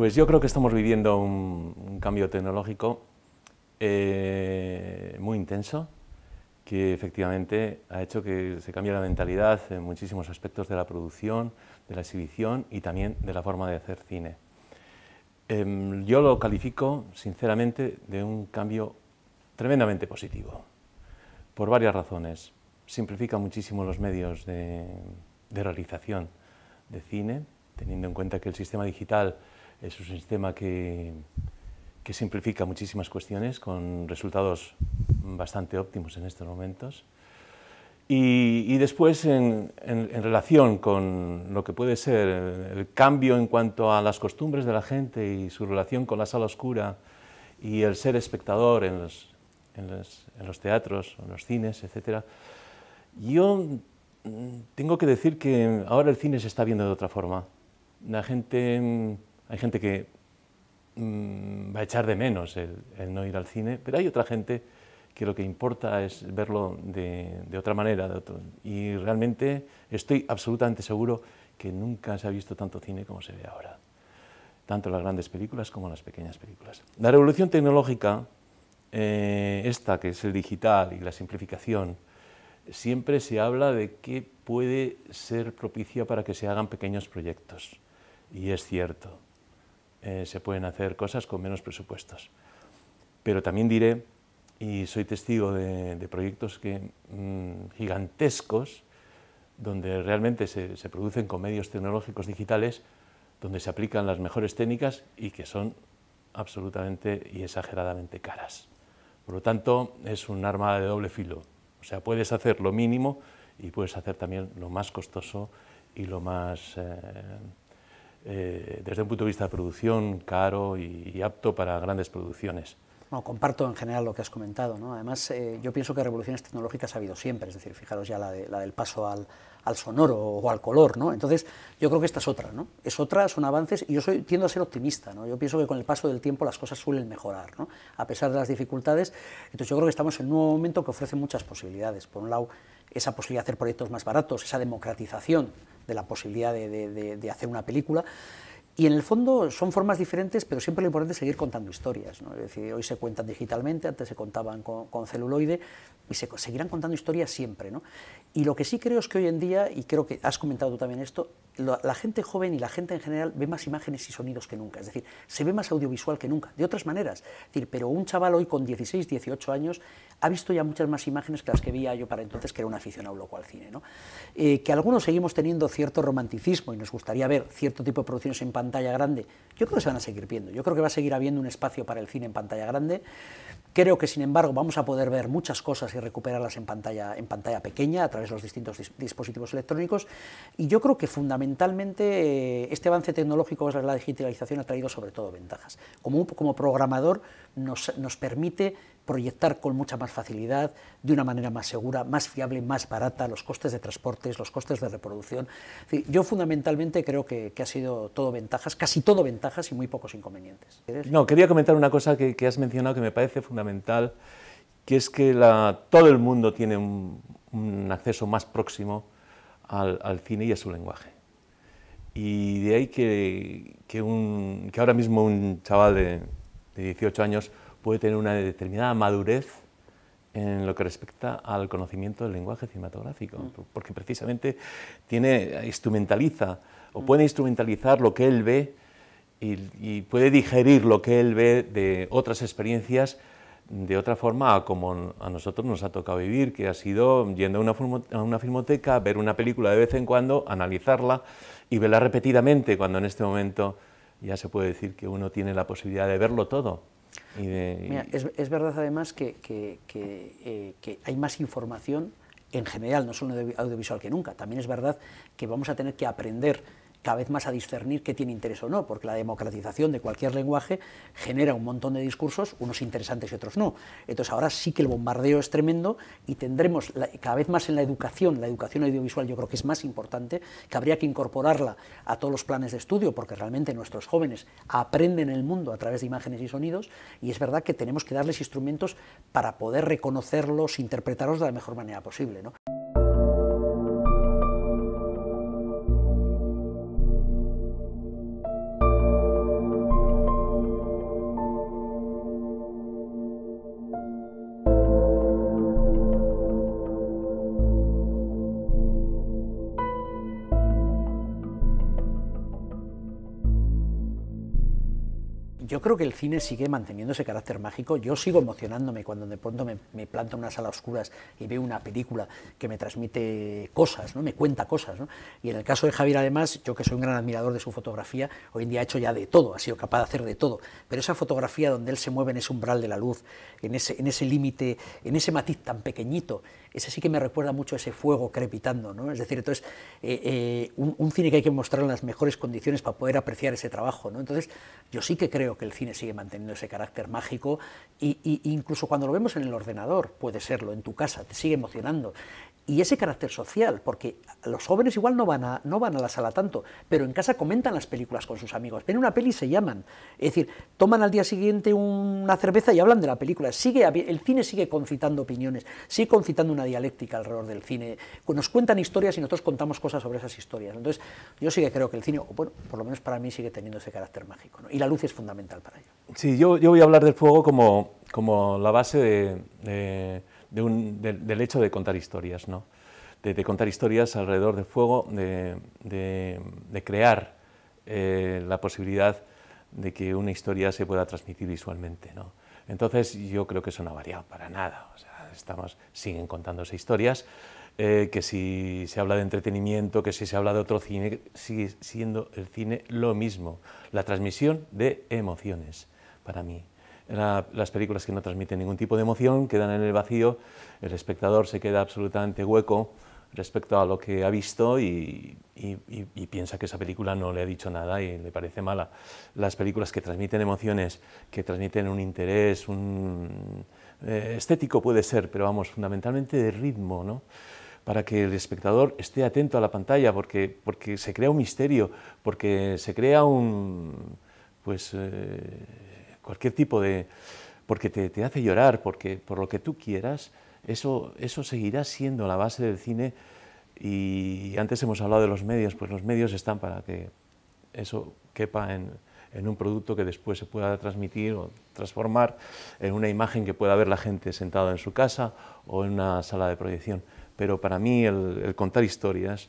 Pues yo creo que estamos viviendo un, cambio tecnológico eh, muy intenso, que efectivamente ha hecho que se cambie la mentalidad en muchísimos aspectos de la producción, de la exhibición y también de la forma de hacer cine. Em, yo lo califico, sinceramente, de un cambio tremendamente positivo, por varias razones. Simplifica muchísimo los medios de realización de cine, teniendo en cuenta que el sistema digital es un sistema que, que simplifica muchísimas cuestiones con resultados bastante óptimos en estos momentos. Y, después, en, relación con lo que puede ser el cambio en cuanto a las costumbres de la gente y su relación con la sala oscura y el ser espectador en los, en los, teatros, en los cines, etc., yo tengo que decir que ahora el cine se está viendo de otra forma. La gente hay gente que mm, va a echar de menos el, no ir al cine, pero hay otra gente que lo que importa es verlo de, otra manera. y realmente estoy absolutamente seguro que nunca se ha visto tanto cine como se ve ahora, tanto las grandes películas como las pequeñas películas. La revolución tecnológica, eh, esta que es el digital y la simplificación, siempre se habla de que puede ser propicia para que se hagan pequeños proyectos. Y es cierto. Eh, se pueden hacer cosas con menos presupuestos. Pero también diré, y soy testigo de, proyectos que, mm, gigantescos, donde realmente se, producen con medios tecnológicos digitales, donde se aplican las mejores técnicas y que son absolutamente y exageradamente caras. Por lo tanto, es un arma de doble filo. O sea, puedes hacer lo mínimo y puedes hacer también lo más costoso y lo más eh, eh, desde un punto de vista de producción, caro y, apto para grandes producciones. Bueno, comparto en general lo que has comentado. Además, eh, yo pienso que revoluciones tecnológicas ha habido siempre, es decir, fijaros ya la, de, la del paso al, al, sonoro o al color. ¿no? Entonces, yo creo que esta es otra, ¿no? es otra, son avances y yo soy, tiendo a ser optimista. ¿no? Yo pienso que con el paso del tiempo las cosas suelen mejorar, ¿no? a pesar de las dificultades. Entonces, yo creo que estamos en un nuevo momento que ofrece muchas posibilidades. Por un lado, esa posibilidad de hacer proyectos más baratos, esa democratización de la posibilidad de, hacer una película. Y en el fondo son formas diferentes, pero siempre lo importante es seguir contando historias. ¿no? Es decir, hoy se cuentan digitalmente, antes se contaban con, celuloide y se seguirán contando historias siempre. ¿no? Y lo que sí creo es que hoy en día, y creo que has comentado tú también esto, la, gente joven y la gente en general ve más imágenes y sonidos que nunca. Es decir, se ve más audiovisual que nunca, de otras maneras. Es decir, pero un chaval hoy con 16, 18 años ha visto ya muchas más imágenes que las que veía yo para entonces, que era un aficionado loco al cine. ¿no? Eh, que algunos seguimos teniendo cierto romanticismo y nos gustaría ver cierto tipo de producciones en pantalla pantalla grande, yo creo que se van a seguir viendo. Yo creo que va a seguir habiendo un espacio para el cine en pantalla grande. Creo que, sin embargo, vamos a poder ver muchas cosas y recuperarlas en pantalla, en pantalla pequeña a través de los distintos dispositivos electrónicos. Y yo creo que, fundamentalmente, eh, este avance tecnológico, es la digitalización, ha traído sobre todo ventajas. Como, como programador, nos, nos permite proyectar con mucha más facilidad, de una manera más segura, más fiable, más barata, los costes de transportes, los costes de reproducción. yo fundamentalmente creo que, ha sido todo ventajas, casi todo ventajas y muy pocos inconvenientes. No, quería comentar una cosa que, has mencionado que me parece fundamental, que es que todo el mundo tiene un, acceso más próximo al, cine y a su lenguaje. Y de ahí que, ahora mismo un chaval de, de 18 años puede tener una determinada madurez en lo que respecta al conocimiento del lenguaje cinematográfico, mm. porque precisamente tiene, instrumentaliza o mm. puede instrumentalizar lo que él ve y, puede digerir lo que él ve de otras experiencias de otra forma como a nosotros nos ha tocado vivir, que ha sido yendo a una, a una filmoteca, ver una película de vez en cuando, analizarla y verla repetidamente, cuando en este momento ya se puede decir que uno tiene la posibilidad de verlo todo es, verdad además que, eh, que, hay más información en general, no solo audiovisual que nunca. También es verdad que vamos a tener que aprender cada vez más a discernir qué tiene interés o no, porque la democratización de cualquier lenguaje genera un montón de discursos, unos interesantes y otros no. Entonces ahora sí que el bombardeo es tremendo y tendremos cada vez más en la educación, la educación audiovisual yo creo que es más importante, que habría que incorporarla a todos los planes de estudio, porque realmente nuestros jóvenes aprenden el mundo a través de imágenes y sonidos, y es verdad que tenemos que darles instrumentos para poder reconocerlos, interpretarlos de la mejor manera posible. ¿no? yo creo que el cine sigue manteniendo ese carácter mágico. Yo sigo emocionándome cuando de pronto me, planto en una sala oscuras y veo una película que me transmite cosas, ¿no? me cuenta cosas. Y en el caso de Javier, además, yo que soy un gran admirador de su fotografía, hoy en día ha hecho ya de todo, ha sido capaz de hacer de todo. Pero esa fotografía donde él se mueve en ese umbral de la luz, en ese, en ese límite, en ese matiz tan pequeñito, ese sí que me recuerda mucho a ese fuego crepitando, ¿no? Es decir, entonces, eh, eh, un, cine que hay que mostrar en las mejores condiciones para poder apreciar ese trabajo, ¿no? Entonces, yo sí que creo que el cine sigue manteniendo ese carácter mágico e incluso cuando lo vemos en el ordenador, puede serlo, en tu casa, te sigue emocionando y ese carácter social, porque los jóvenes igual no van, a, no van a la sala tanto, pero en casa comentan las películas con sus amigos, ven una peli y se llaman, es decir, toman al día siguiente una cerveza y hablan de la película, sigue, el cine sigue concitando opiniones, sigue concitando una dialéctica alrededor del cine, nos cuentan historias y nosotros contamos cosas sobre esas historias, entonces yo sí que creo que el cine, bueno, por lo menos para mí sigue teniendo ese carácter mágico, y la luz es fundamental para ello. Sí, yo, yo voy a hablar del fuego como, como la base de del hecho de contar historias, de, contar historias alrededor del fuego, de, crear eh, la posibilidad de que una historia se pueda transmitir visualmente. Entonces yo creo que eso no ha variado para nada, o sea, estamos, siguen contándose historias, eh, que si se habla de entretenimiento, que si se habla de otro cine, sigue siendo el cine lo mismo, la transmisión de emociones para mí las películas que no transmiten ningún tipo de emoción quedan en el vacío, el espectador se queda absolutamente hueco respecto a lo que ha visto y, piensa que esa película no le ha dicho nada y le parece mala. Las películas que transmiten emociones, que transmiten un interés, un eh, estético puede ser, pero vamos, fundamentalmente de ritmo, ¿no? para que el espectador esté atento a la pantalla, porque, porque se crea un misterio, porque se crea un... pues... Eh, cualquier tipo de... porque te, hace llorar, porque por lo que tú quieras, eso, eso seguirá siendo la base del cine y antes hemos hablado de los medios, pues los medios están para que eso quepa en, un producto que después se pueda transmitir o transformar en una imagen que pueda ver la gente sentada en su casa o en una sala de proyección. Pero para mí el contar historias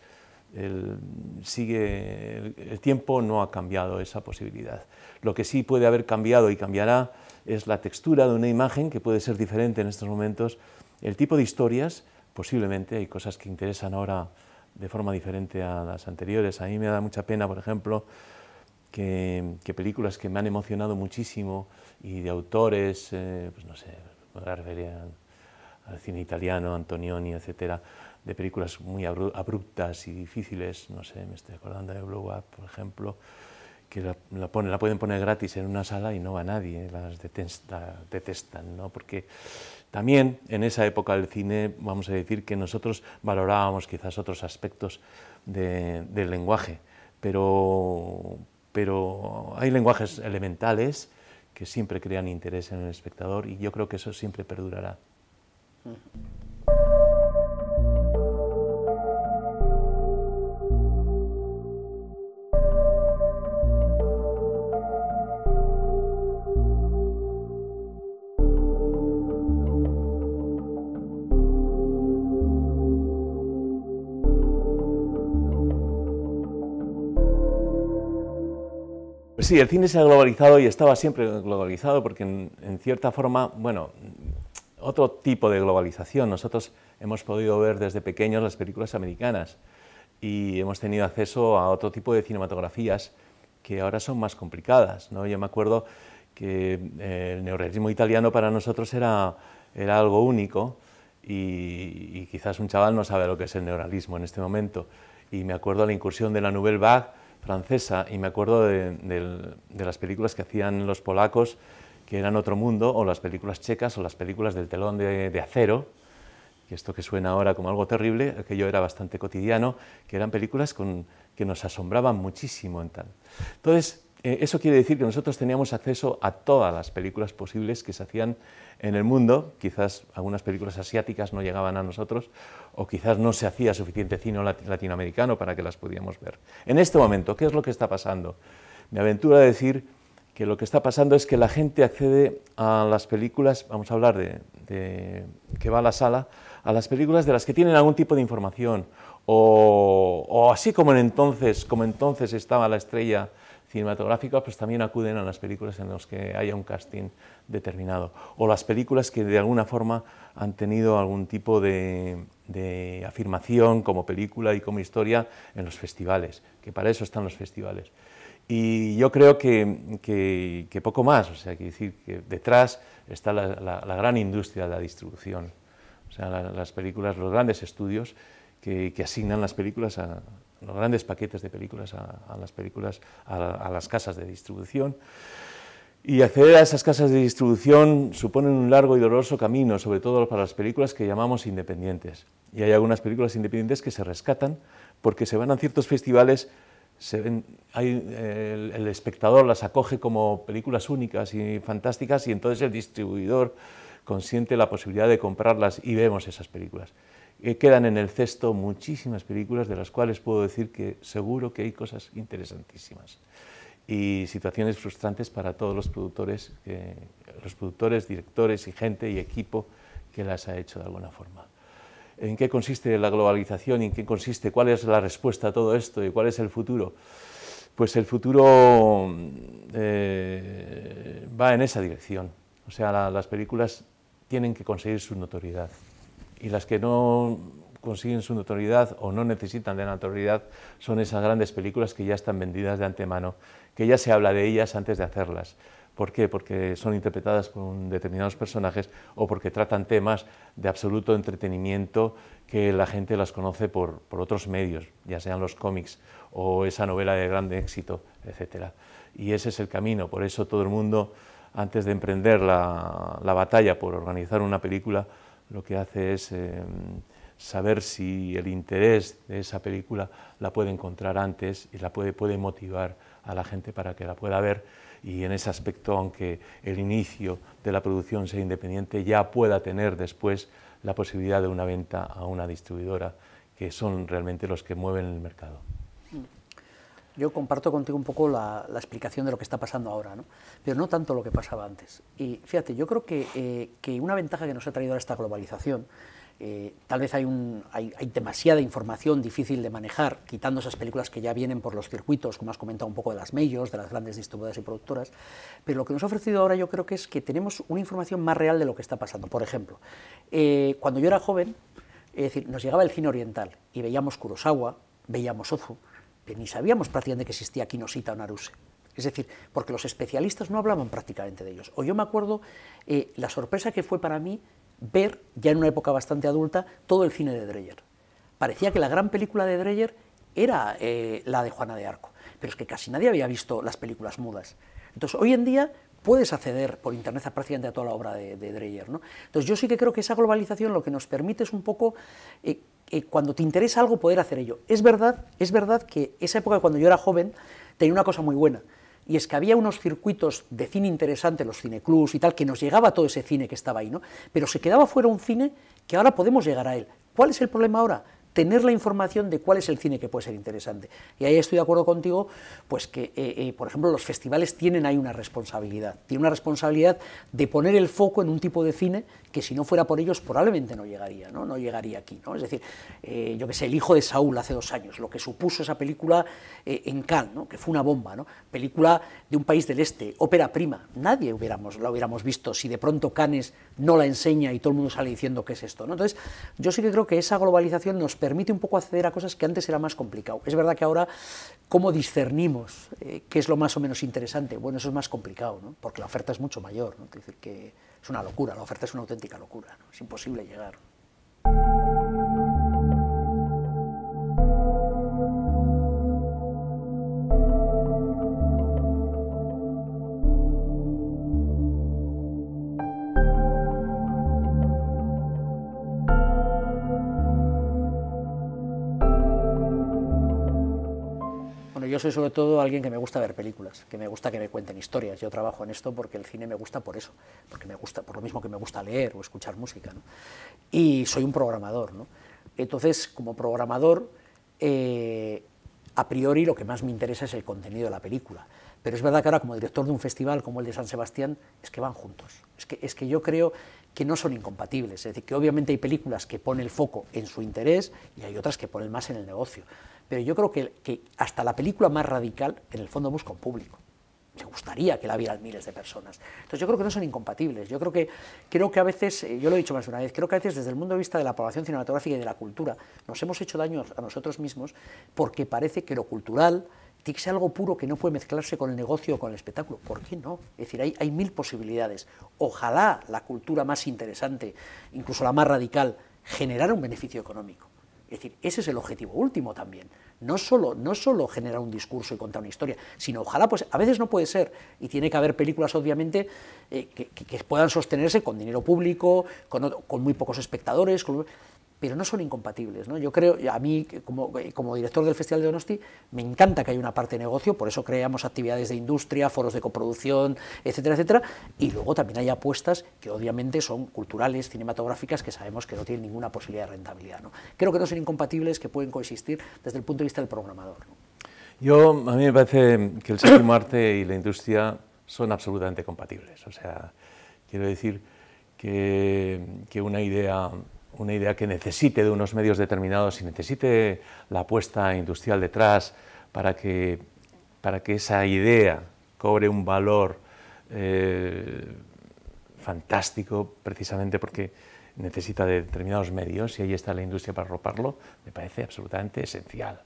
el, sigue, el, tiempo no ha cambiado esa posibilidad. Lo que sí puede haber cambiado y cambiará es la textura de una imagen, que puede ser diferente en estos momentos, el tipo de historias, posiblemente hay cosas que interesan ahora de forma diferente a las anteriores. A mí me da mucha pena, por ejemplo, que, películas que me han emocionado muchísimo y de autores, eh, pues no sé, me al cine italiano, Antonioni, etcétera, de películas muy abruptas y difíciles, no sé, me estoy acordando de Blow Up, por ejemplo, que la, pone, la pueden poner gratis en una sala y no va nadie, eh, las detestan, ¿no? Porque también en esa época del cine, vamos a decir que nosotros valorábamos quizás otros aspectos del lenguaje, pero, pero hay lenguajes elementales que siempre crean interés en el espectador y yo creo que eso siempre perdurará. Sí, el cine se ha globalizado y estaba siempre globalizado porque en, cierta forma, bueno, otro tipo de globalización. Nosotros hemos podido ver desde pequeños las películas americanas y hemos tenido acceso a otro tipo de cinematografías que ahora son más complicadas. ¿no? Yo me acuerdo que eh, el neorrealismo italiano para nosotros era, era algo único y, quizás un chaval no sabe lo que es el neorrealismo en este momento. Y me acuerdo la incursión de la Nouvelle Vague francesa y me acuerdo de, las películas que hacían los polacos, que eran Otro Mundo, o las películas checas, o las películas del telón de, acero, que esto que suena ahora como algo terrible, aquello era bastante cotidiano, que eran películas con, que nos asombraban muchísimo en tal. Entonces, eh, eso quiere decir que nosotros teníamos acceso a todas las películas posibles que se hacían en el mundo, quizás algunas películas asiáticas no llegaban a nosotros, o quizás no se hacía suficiente cine latinoamericano para que las pudiéramos ver. En este momento, ¿qué es lo que está pasando? Me aventuro a decir que lo que está pasando es que la gente accede a las películas, vamos a hablar de, que va a la sala, a las películas de las que tienen algún tipo de información, o, así como en entonces, como entonces estaba la estrella cinematográfica, pues también acuden a las películas en las que haya un casting determinado, o las películas que de alguna forma han tenido algún tipo de, de afirmación como película y como historia en los festivales, que para eso están los festivales. Y yo creo que, que, poco más, o sea, que decir que detrás está la, gran industria de la distribución, o sea, las películas, los grandes estudios que, asignan las películas a, los grandes paquetes de películas a, las películas a, a, las casas de distribución y acceder a esas casas de distribución supone un largo y doloroso camino, sobre todo para las películas que llamamos independientes. Y hay algunas películas independientes que se rescatan porque se van a ciertos festivales, el, espectador las acoge como películas únicas y fantásticas y entonces el distribuidor consiente la posibilidad de comprarlas y vemos esas películas. Eh, quedan en el cesto muchísimas películas de las cuales puedo decir que seguro que hay cosas interesantísimas y situaciones frustrantes para todos los productores, eh, los productores, directores y gente y equipo que las ha hecho de alguna forma. ¿En qué consiste la globalización y en qué consiste? ¿Cuál es la respuesta a todo esto y cuál es el futuro? Pues el futuro mm, eh, va en esa dirección. O sea, las películas tienen que conseguir su notoriedad y las que no consiguen su notoriedad o no necesitan de notoriedad son esas grandes películas que ya están vendidas de antemano, que ya se habla de ellas antes de hacerlas. ¿Por qué? Porque son interpretadas por determinados personajes o porque tratan temas de absoluto entretenimiento que la gente las conoce por, por otros medios, ya sean los cómics o esa novela de gran éxito, etc. Y ese es el camino, por eso todo el mundo, antes de emprender la, batalla por organizar una película, lo que hace es... Em, saber si el interés de esa película la puede encontrar antes y la puede, puede motivar a la gente para que la pueda ver y en ese aspecto, aunque el inicio de la producción sea independiente, ya pueda tener después la posibilidad de una venta a una distribuidora, que son realmente los que mueven el mercado. Yo comparto contigo un poco la, explicación de lo que está pasando ahora, ¿no? pero no tanto lo que pasaba antes. Y fíjate, yo creo que, eh, que una ventaja que nos ha traído esta globalización eh, tal vez hay, demasiada información difícil de manejar, quitando esas películas que ya vienen por los circuitos, como has comentado un poco de las Mellos, de las grandes distribuidoras y productoras, pero lo que nos ha ofrecido ahora yo creo que es que tenemos una información más real de lo que está pasando. Por ejemplo, eh, cuando yo era joven, es decir, nos llegaba el cine oriental y veíamos Kurosawa, veíamos Ozu, que ni sabíamos prácticamente que existía Kinosita o Naruse. Es decir, porque los especialistas no hablaban prácticamente de ellos. O yo me acuerdo eh, la sorpresa que fue para mí ver, ya en una época bastante adulta, todo el cine de Dreyer. Parecía que la gran película de Dreyer era eh, la de Juana de Arco, pero es que casi nadie había visto las películas mudas. Entonces, hoy en día puedes acceder por Internet a prácticamente toda la obra de, Dreyer. Entonces, yo sí que creo que esa globalización lo que nos permite es un poco, eh, eh, cuando te interesa algo, poder hacer ello. Es verdad, es verdad que esa época, cuando yo era joven, tenía una cosa muy buena, y es que había unos circuitos de cine interesante, los cineclubs y tal, que nos llegaba todo ese cine que estaba ahí, ¿no? Pero se quedaba fuera un cine que ahora podemos llegar a él. ¿Cuál es el problema ahora? tener la información de cuál es el cine que puede ser interesante. Y ahí estoy de acuerdo contigo, pues que, eh, eh, por ejemplo, los festivales tienen ahí una responsabilidad. Tienen una responsabilidad de poner el foco en un tipo de cine que si no fuera por ellos probablemente no llegaría, no, no llegaría aquí. ¿no? Es decir, eh, yo que sé, El hijo de Saúl hace dos años, lo que supuso esa película eh, en Cannes, ¿no? que fue una bomba, ¿no? película de un país del este, ópera prima, nadie hubiéramos, la hubiéramos visto si de pronto Cannes no la enseña y todo el mundo sale diciendo qué es esto. ¿no? Entonces, yo sí que creo que esa globalización nos permite un poco acceder a cosas que antes era más complicado. Es verdad que ahora, ¿cómo discernimos eh, qué es lo más o menos interesante? Bueno, eso es más complicado, ¿no? porque la oferta es mucho mayor. ¿no? Es decir, que es una locura, la oferta es una auténtica locura, es imposible llegar. soy sobre todo alguien que me gusta ver películas, que me gusta que me cuenten historias. Yo trabajo en esto porque el cine me gusta por eso, porque me gusta, por lo mismo que me gusta leer o escuchar música. Y soy un programador. ¿no? Entonces, como programador, eh, a priori lo que más me interesa es el contenido de la película. Pero es verdad que ahora como director de un festival como el de San Sebastián, es que van juntos. Es que, yo creo que no son incompatibles. Es decir, que obviamente hay películas que ponen el foco en su interés y hay otras que ponen más en el negocio. Pero yo creo que, hasta la película más radical, en el fondo, busca un público me gustaría que la vieran miles de personas. Entonces yo creo que no son incompatibles. Yo creo que, creo que a veces, eh, yo lo he dicho más de una vez, creo que a veces desde el mundo de vista de la población cinematográfica y de la cultura nos hemos hecho daño a nosotros mismos porque parece que lo cultural, tiene que ser algo puro que no puede mezclarse con el negocio o con el espectáculo. ¿Por qué no? Es decir, hay, hay mil posibilidades. Ojalá la cultura más interesante, incluso la más radical, generara un beneficio económico. Es decir, ese es el objetivo último también. No solo, no solo generar un discurso y contar una historia, sino ojalá, pues a veces no puede ser, y tiene que haber películas, obviamente, eh, que, puedan sostenerse con dinero público, con, muy pocos espectadores, con, pero no son incompatibles. ¿no? Yo creo, a mí como, director del Festival de Donosti, me encanta que haya una parte de negocio, por eso creamos actividades de industria, foros de coproducción, etcétera, etcétera, y luego también hay apuestas que obviamente son culturales, cinematográficas, que sabemos que no tienen ninguna posibilidad de rentabilidad. ¿no? Creo que no son incompatibles, que pueden coexistir desde el punto de vista del programador. Yo, a mí me parece que el séptimo arte y la industria son absolutamente compatibles. O sea, quiero decir que una idea una idea que necesite de unos medios determinados y necesite la apuesta industrial detrás para que, para que esa idea cobre un valor eh, fantástico precisamente porque necesita de determinados medios y ahí está la industria para roparlo, me parece absolutamente esencial.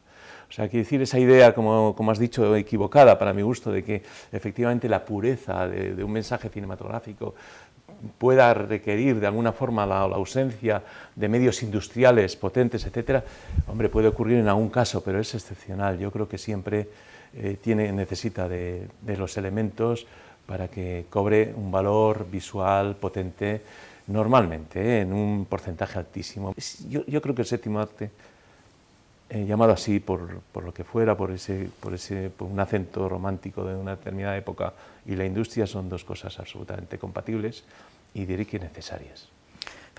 O sea, que decir, esa idea, como, has dicho, equivocada para mi gusto, de que efectivamente la pureza de, un mensaje cinematográfico pueda requerir de alguna forma la, ausencia de medios industriales potentes, etcétera, hombre, puede ocurrir en algún caso, pero es excepcional. Yo creo que siempre eh, tiene, necesita de, los elementos para que cobre un valor visual potente normalmente, ¿eh? en un porcentaje altísimo. yo, creo que el séptimo arte eh, llamado así por, por, lo que fuera, por, ese, por, ese, por un acento romántico de una determinada época, y la industria son dos cosas absolutamente compatibles y diré que necesarias.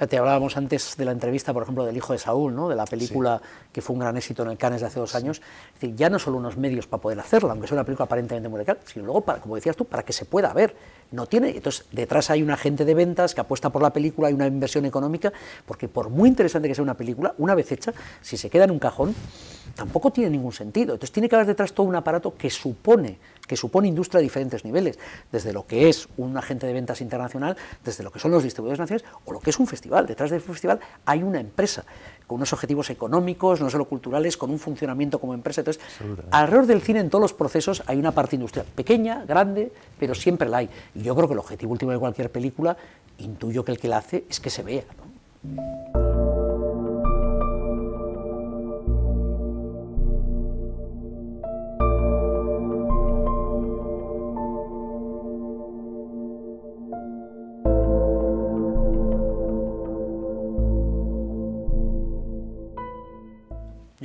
Te hablábamos antes de la entrevista, por ejemplo, del hijo de Saúl, ¿no? de la película que fue un gran éxito en el Cannes de hace dos años. Es decir, ya no solo unos medios para poder hacerla, aunque sea una película aparentemente muy legal, sino luego, para, como decías tú, para que se pueda ver no tiene. Entonces, detrás hay un agente de ventas que apuesta por la película, hay una inversión económica, porque por muy interesante que sea una película, una vez hecha, si se queda en un cajón, tampoco tiene ningún sentido. Entonces, tiene que haber detrás todo un aparato que supone que supone industria a diferentes niveles, desde lo que es un agente de ventas internacional, desde lo que son los distribuidores nacionales o lo que es un festival. Detrás del festival hay una empresa con unos objetivos económicos, no solo culturales, con un funcionamiento como empresa. Entonces, alrededor del cine en todos los procesos hay una parte industrial, pequeña, grande, pero siempre la hay. Y yo creo que el objetivo último de cualquier película, intuyo que el que la hace, es que se vea.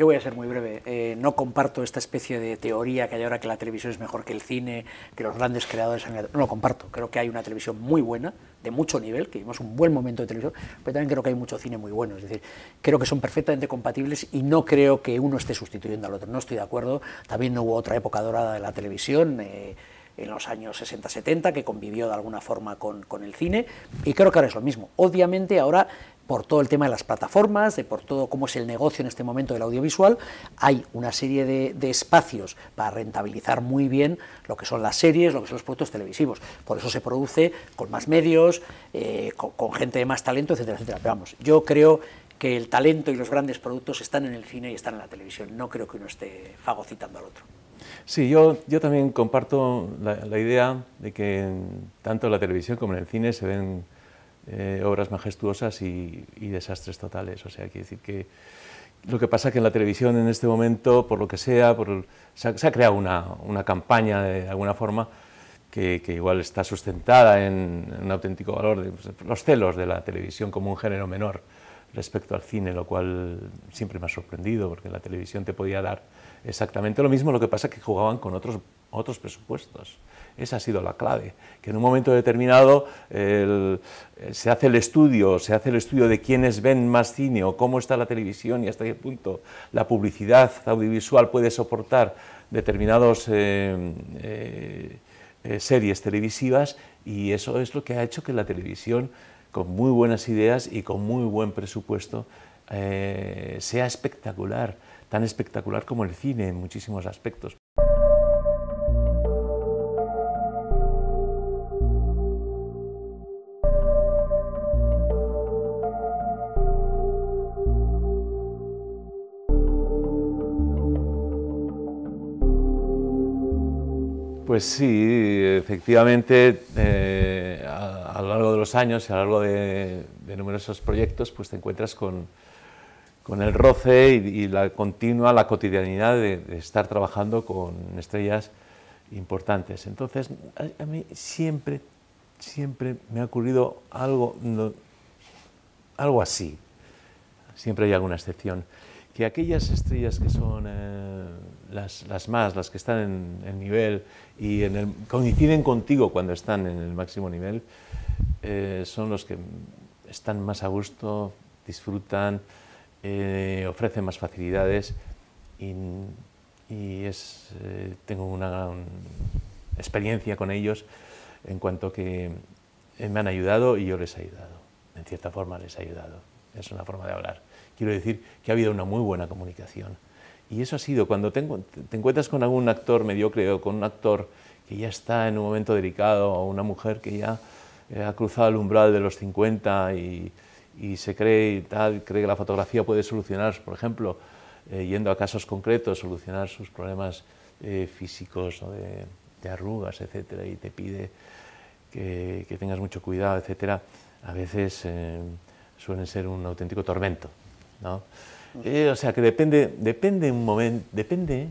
Yo voy a ser muy breve. Eh, no comparto esta especie de teoría que hay ahora que la televisión es mejor que el cine, que los grandes creadores han... No lo comparto. Creo que hay una televisión muy buena, de mucho nivel, que vimos un buen momento de televisión, pero también creo que hay mucho cine muy bueno. Es decir, creo que son perfectamente compatibles y no creo que uno esté sustituyendo al otro. No estoy de acuerdo. También no hubo otra época dorada de la televisión. Eh, en los años 60-70, que convivió de alguna forma con, con, el cine, y creo que ahora es lo mismo. Obviamente ahora por todo el tema de las plataformas, de por todo cómo es el negocio en este momento del audiovisual, hay una serie de, espacios para rentabilizar muy bien lo que son las series, lo que son los productos televisivos. Por eso se produce con más medios, eh, con, gente de más talento, etcétera, etcétera. Pero vamos, yo creo que el talento y los grandes productos están en el cine y están en la televisión. No creo que uno esté fagocitando al otro. Sí, yo, yo también comparto la, la idea de que tanto en la televisión como en el cine se ven eh, obras majestuosas y, desastres totales. O sea, quiere decir que lo que pasa es que en la televisión en este momento, por lo que sea, se, ha, creado una, una, campaña de alguna forma que, igual está sustentada en, un auténtico valor de pues, los celos de la televisión como un género menor respecto al cine, lo cual siempre me ha sorprendido, porque la televisión te podía dar exactamente lo mismo, lo que pasa es que jugaban con otros, otros presupuestos. Esa ha sido la clave, que en un momento determinado eh, se hace el estudio, se hace el estudio de quiénes ven más cine o cómo está la televisión y hasta qué punto la publicidad audiovisual puede soportar determinadas eh, eh, series televisivas y eso es lo que ha hecho que la televisión, con muy buenas ideas y con muy buen presupuesto, sea espectacular, tan espectacular como el cine en muchísimos aspectos. Pues sí, efectivamente, eh, a, lo largo de los años y a lo largo de, numerosos proyectos, pues te encuentras con, el roce y, la continua, la cotidianidad de, estar trabajando con estrellas importantes. Entonces, a, mí siempre, siempre me ha ocurrido algo, algo así. Siempre hay alguna excepción. Que aquellas estrellas que son... Eh, las, más, las que están en el nivel y en coinciden contigo cuando están en el máximo nivel, eh, son los que están más a gusto, disfrutan, eh, ofrecen más facilidades y, eh, tengo una gran experiencia con ellos en cuanto que me han ayudado y yo les he ayudado. En cierta forma les he ayudado. Es una forma de hablar. Quiero decir que ha habido una muy buena comunicación. Y eso ha sido, cuando te, encuentras con algún actor mediocre o con un actor que ya está en un momento delicado, o una mujer que ya eh, ha cruzado el umbral de los 50 y, se cree y tal, cree que la fotografía puede solucionar, por ejemplo, eh, yendo a casos concretos, solucionar sus problemas eh, físicos de, arrugas, etc., y te pide que, tengas mucho cuidado, etc., a veces suelen ser un auténtico tormento, ¿no? Eh, o sea que depende, depende un momento, depende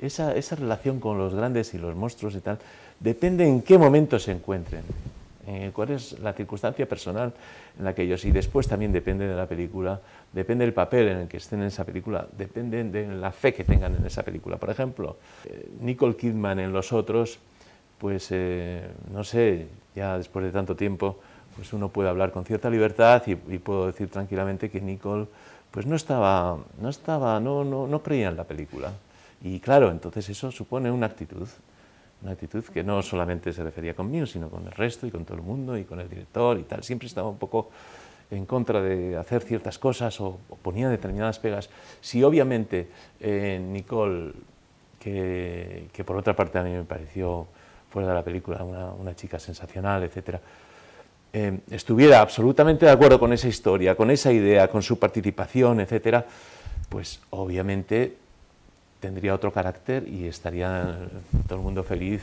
esa, esa, relación con los grandes y los monstruos y tal, depende en qué momento se encuentren, eh, cuál es la circunstancia personal en la que ellos, y después también depende de la película, depende del papel en el que estén en esa película, depende de la fe que tengan en esa película. Por ejemplo, eh, Nicole Kidman en Los Otros, pues no sé, ya después de tanto tiempo, pues uno puede hablar con cierta libertad y, y puedo decir tranquilamente que Nicole pues no estaba, no, estaba no, no, no creía en la película. Y claro, entonces eso supone una actitud, una actitud que no solamente se refería conmigo, sino con el resto y con todo el mundo y con el director y tal. Siempre estaba un poco en contra de hacer ciertas cosas o, ponía determinadas pegas. Si obviamente eh, Nicole, que, por otra parte a mí me pareció fuera de la película una, una chica sensacional, etcétera, Em, estuviera absolutamente de acuerdo con esa historia, con esa idea, con su participación, etc., pues obviamente tendría otro carácter y estaría eh, todo el mundo feliz.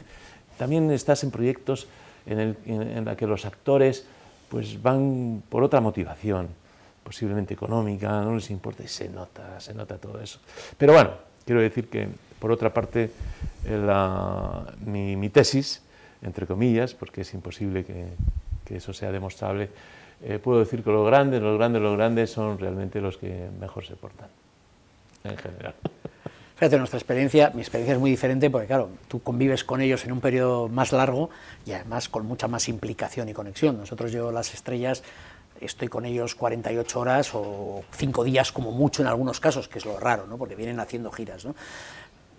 También estás en proyectos en, los que los actores pues van por otra motivación, posiblemente económica, no les importa y se nota, se nota todo eso. Pero bueno, quiero decir que por otra parte eh, mi tesis, entre comillas, porque es imposible que que eso sea demostrable, eh, puedo decir que los grandes, los grandes, los grandes son realmente los que mejor se portan, en general. Fíjate, nuestra experiencia, mi experiencia es muy diferente porque, claro, tú convives con ellos en un periodo más largo y además con mucha más implicación y conexión. Nosotros yo las estrellas estoy con ellos 48 horas o 5 días como mucho en algunos casos, que es lo raro, ¿no? porque vienen haciendo giras. ¿no?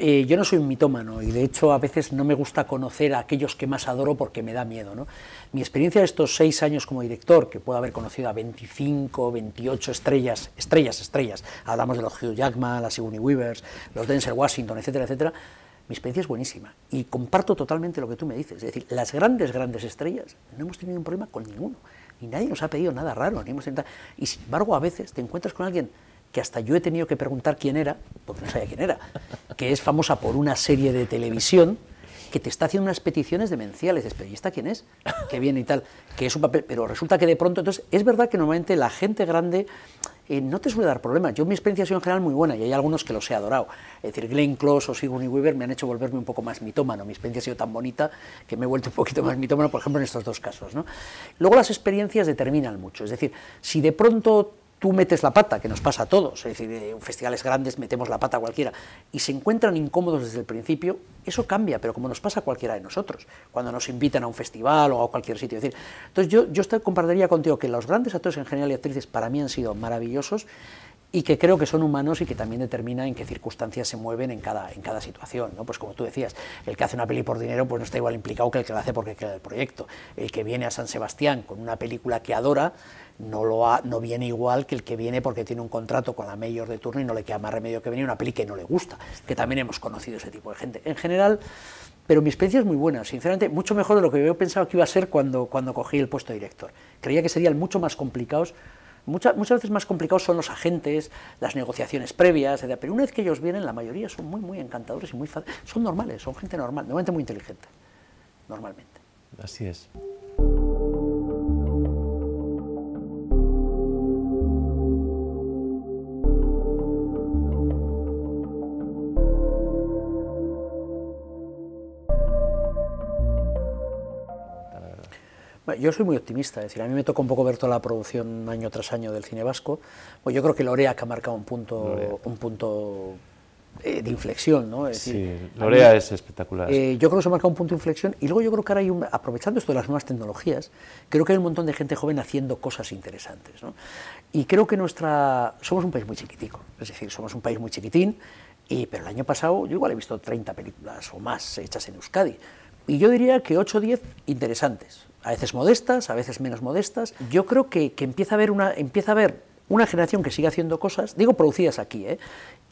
Eh, yo no soy un mitómano y de hecho a veces no me gusta conocer a aquellos que más adoro porque me da miedo. ¿no? Mi experiencia de estos seis años como director, que puedo haber conocido a 25, 28 estrellas, estrellas, estrellas, hablamos de los Hugh Jackman, las Sigourney Weavers, los Denzel Washington, etcétera, etcétera, mi experiencia es buenísima y comparto totalmente lo que tú me dices. Es decir, las grandes, grandes estrellas no hemos tenido un problema con ninguno y nadie nos ha pedido nada raro. Ni hemos Y sin embargo, a veces te encuentras con alguien que hasta yo he tenido que preguntar quién era, porque no sabía quién era, que es famosa por una serie de televisión que te está haciendo unas peticiones demenciales, ¿y periodista quién es, que viene y tal, que es un papel, pero resulta que de pronto, entonces, es verdad que normalmente la gente grande eh, no te suele dar problemas. Yo mi experiencia ha sido en general muy buena y hay algunos que los he adorado. Es decir, Glenn Close o Sigourney Weaver me han hecho volverme un poco más mitómano. Mi experiencia ha sido tan bonita que me he vuelto un poquito más mitómano, por ejemplo, en estos dos casos. ¿no? Luego las experiencias determinan mucho. Es decir, si de pronto tú metes la pata, que nos pasa a todos, es decir, en festivales grandes metemos la pata a cualquiera, y se encuentran incómodos desde el principio, eso cambia, pero como nos pasa a cualquiera de nosotros, cuando nos invitan a un festival o a cualquier sitio. decir, entonces yo, yo compartiría contigo que los grandes actores en general y actrices para mí han sido maravillosos y que creo que son humanos y que también determina en qué circunstancias se mueven en cada, en cada situación. ¿no? Pues como tú decías, el que hace una peli por dinero pues no está igual implicado que el que la hace porque queda el proyecto. El que viene a San Sebastián con una película que adora no, lo ha, no viene igual que el que viene porque tiene un contrato con la mayor de turno y no le queda más remedio que venir una peli que no le gusta, que también hemos conocido ese tipo de gente. En general, pero mi experiencia es muy buena, sinceramente, mucho mejor de lo que yo pensaba que iba a ser cuando, cuando cogí el puesto de director. Creía que serían mucho más complicados, muchas, muchas veces más complicados son los agentes, las negociaciones previas, etc. Pero una vez que ellos vienen, la mayoría son muy, muy encantadores y muy son normales, son gente normal, normalmente muy inteligente, normalmente. Así es. yo soy muy optimista, es decir, a mí me toca un poco ver toda la producción año tras año del cine vasco, pues yo creo que que ha marcado un punto, un punto eh, de inflexión, ¿no? Es sí, decir, Lorea es espectacular. Eh, yo creo que se ha marcado un punto de inflexión y luego yo creo que ahora hay un, aprovechando esto de las nuevas tecnologías, creo que hay un montón de gente joven haciendo cosas interesantes, ¿no? Y creo que nuestra somos un país muy chiquitico, es decir, somos un país muy chiquitín y pero el año pasado yo igual he visto 30 películas o más hechas en Euskadi y yo diría que 8 o 10 interesantes, a veces modestas, a veces menos modestas. Yo creo que, empieza, a haber una, empieza a haber una generación que sigue haciendo cosas, digo producidas aquí, ¿eh?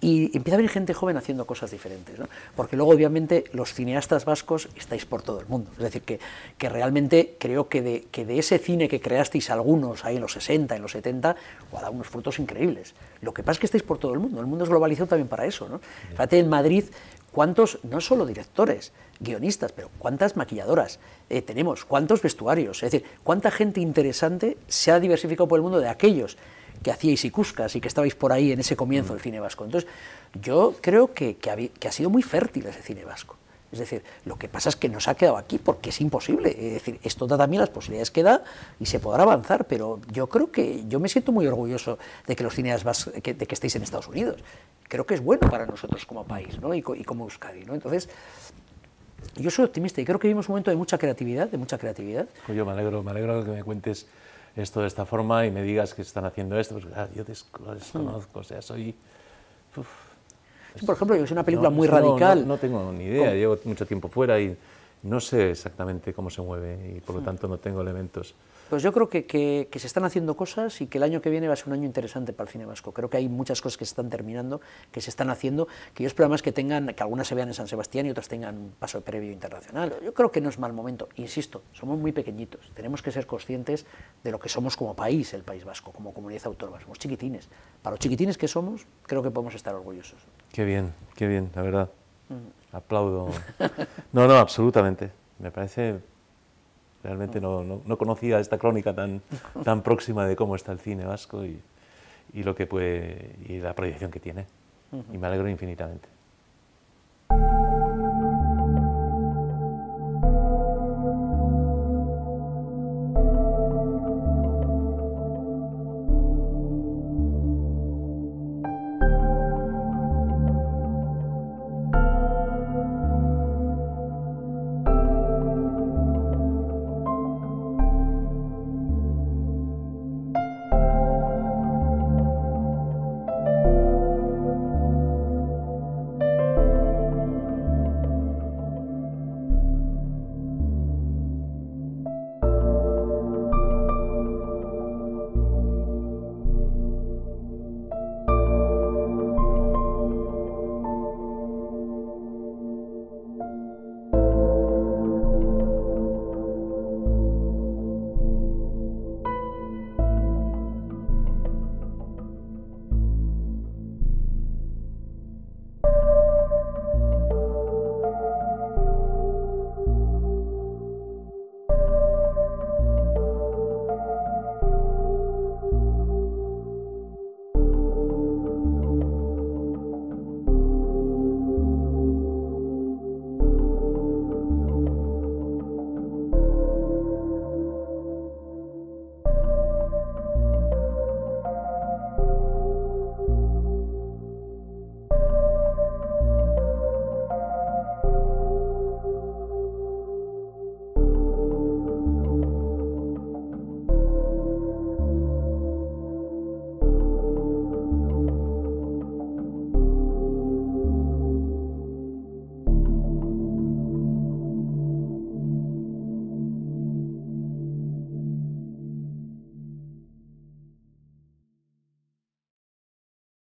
y empieza a haber gente joven haciendo cosas diferentes, porque luego obviamente los cineastas vascos estáis por todo el mundo, es decir, que, que realmente creo que de, que de, ese cine que creasteis algunos ahí en los 60, en los 70, ha dado unos frutos increíbles. Lo que pasa es que estáis por todo el mundo, el mundo es globalizado también para eso. ¿no? Fíjate en Madrid cuántos, no solo directores, guionistas, pero cuántas maquilladoras eh, tenemos, cuántos vestuarios, es decir, cuánta gente interesante se ha diversificado por el mundo de aquellos que hacíais y cuscas y que estabais por ahí en ese comienzo mm. del cine vasco. Entonces, yo creo que ha sido muy fértil ese cine vasco. Es decir, lo que pasa es que nos ha quedado aquí porque es imposible. Es decir, esto da también las posibilidades que da y se podrá avanzar, pero yo creo que yo me siento muy orgulloso de que los cineas, de que estéis en Estados Unidos. Creo que es bueno para nosotros como país ¿no? y, como Euskadi. ¿no? Entonces, yo soy optimista y creo que vivimos un momento de mucha creatividad, de mucha creatividad. yo me alegro, me alegro que me cuentes esto de esta forma y me digas que están haciendo esto, porque ah, yo desconozco, o sea, soy por ejemplo, es una película muy radical. No, tengo ni idea, llevo mucho tiempo fuera y no sé exactamente cómo se mueve y por lo mm. tanto no tengo elementos. Pues yo creo que, se están haciendo cosas y que el año que viene va a ser un año interesante para el cine vasco. Creo que hay muchas cosas que se están terminando, que se están haciendo, que yo espero además que tengan, que algunas se vean en San Sebastián y otras tengan un paso previo internacional. Yo creo que no es mal momento. Insisto, somos muy pequeñitos. Tenemos que ser conscientes de lo que somos como país, el País Vasco, como comunidad autónoma. Somos chiquitines. Para los chiquitines que somos, creo que podemos estar orgullosos. Qué bien, qué bien, la verdad. Mm. Aplaudo. No, no, absolutamente. Me parece, realmente mm. no, no, conocía esta crónica tan, próxima de cómo está el cine vasco y, y lo que puede, y la proyección que tiene. Y me alegro infinitamente.